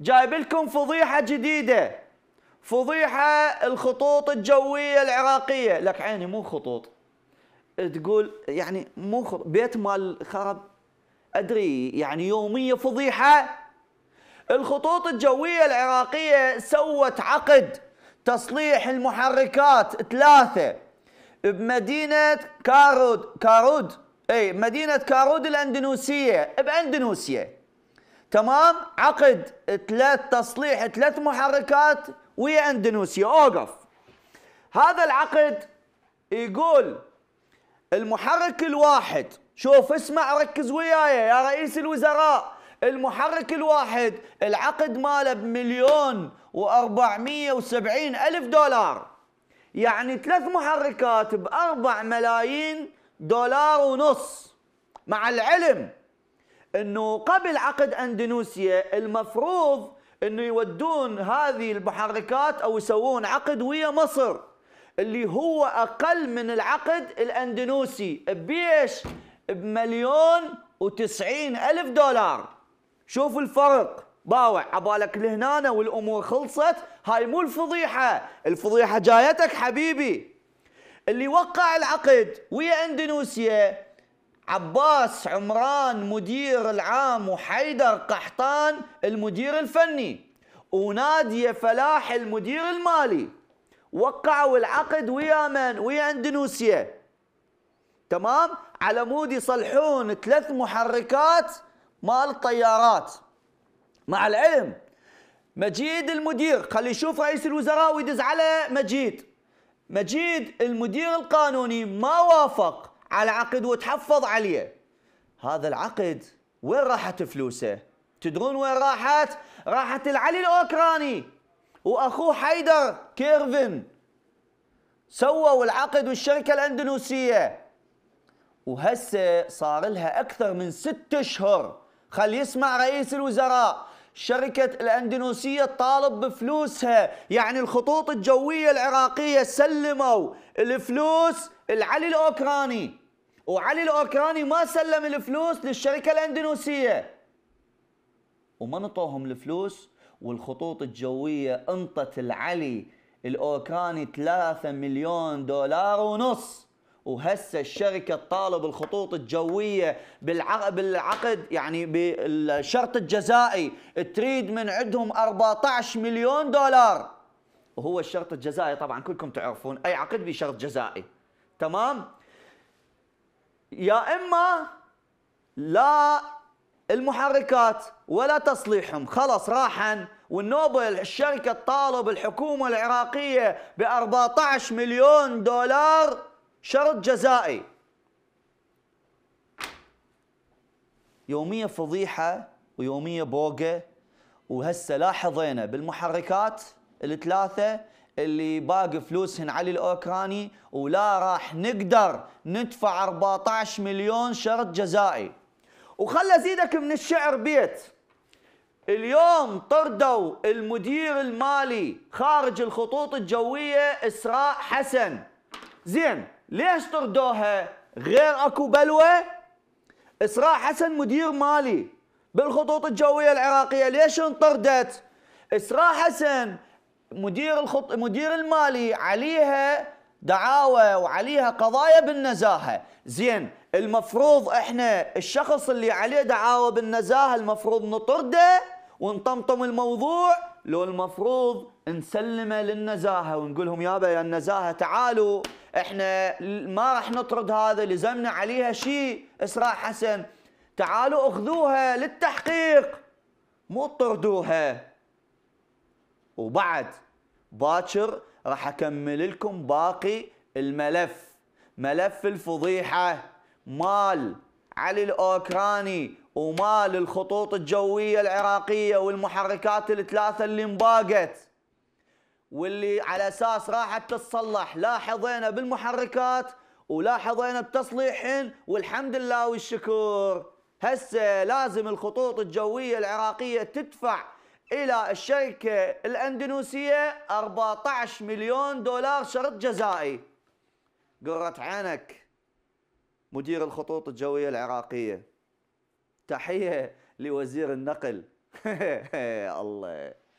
جايب لكم فضيحة جديدة فضيحة الخطوط الجوية العراقية لك عيني مو خطوط تقول يعني مو خطوط بيت مال خرب أدري يعني يومية فضيحة الخطوط الجوية العراقية سوت عقد تصليح المحركات ثلاثة بمدينة كارود كارود اي مدينة كارود الاندونيسية باندونيسيا تمام عقد ثلاث تصليح ثلاث محركات ويا اندونيسيا اوقف هذا العقد يقول المحرك الواحد شوف اسمع ركز وياي يا رئيس الوزراء المحرك الواحد العقد ماله بمليون و470 ألف دولار يعني ثلاث محركات بأربع ملايين دولار ونص مع العلم انه قبل عقد اندونيسيا المفروض انه يودون هذه المحركات او يسوون عقد ويا مصر اللي هو اقل من العقد الاندونيسي بيش بمليون وتسعين الف دولار شوف الفرق باوع عبالك لهنا والامور خلصت هاي مو الفضيحه الفضيحه جايتك حبيبي اللي وقع العقد ويا اندونيسيا عباس عمران مدير العام وحيدر قحطان المدير الفني ونادية فلاح المدير المالي وقعوا العقد ويا من ويا اندونيسيا تمام على مود يصلحون ثلاث محركات مال الطيارات مع العلم مجيد المدير خلي يشوف رئيس الوزراء ويدز على مجيد مجيد المدير القانوني ما وافق على عقد وتحفظ عليه هذا العقد وين راحت فلوسه تدرون وين راحت راحت العلي الأوكراني وأخوه حيدر كيرفن سووا العقد والشركة الأندونيسية وهسه صار لها أكثر من ست أشهر خلي يسمع رئيس الوزراء شركة الأندونيسية طالب بفلوسها يعني الخطوط الجوية العراقية سلموا الفلوس العلي الأوكراني وعلي الاوكراني ما سلم الفلوس للشركه الاندونيسيه وما نطوهم الفلوس والخطوط الجويه انطت العلي الاوكراني 3 مليون دولار ونص وهسه الشركه تطالب الخطوط الجويه بالعقد يعني بالشرط الجزائي تريد من عندهم 14 مليون دولار وهو الشرط الجزائي طبعا كلكم تعرفون اي عقد بشرط جزائي تمام يا اما لا المحركات ولا تصليحهم خلص راحن والنوبل الشركة تطالب الحكومة العراقية ب 14 مليون دولار شرط جزائي يومية فضيحة ويومية بوقة وهسه لاحظينا بالمحركات الثلاثة اللي باقي فلوسهن علي الاوكراني ولا راح نقدر ندفع 14 مليون شرط جزائي وخل ازيدك من الشعر بيت اليوم طردوا المدير المالي خارج الخطوط الجويه اسراء حسن زين ليش طردوها غير اكو بلوه اسراء حسن مدير مالي بالخطوط الجويه العراقيه ليش انطردت اسراء حسن مدير الخط مدير المالي عليها دعاوى وعليها قضايا بالنزاهه زين المفروض احنا الشخص اللي عليه دعاوى بالنزاهه المفروض نطرده ونطمطم الموضوع لو المفروض نسلمه للنزاهه ونقول لهم يابا يا النزاهه تعالوا احنا ما راح نطرد هذا لزمنا عليها شيء اسراء حسن تعالوا اخذوها للتحقيق مو طردوها وبعد باكر راح اكمل لكم باقي الملف ملف الفضيحه مال علي الاوكراني ومال الخطوط الجويه العراقيه والمحركات الثلاثه اللي انباقت واللي على اساس راحت تتصلح لا حظينا بالمحركات ولا حظينا بتصليحهن والحمد لله والشكر هسه لازم الخطوط الجويه العراقيه تدفع الى الشركه الاندونيسيه 14 مليون دولار شرط جزائي قرت عينك مدير الخطوط الجويه العراقيه تحيه لوزير النقل الله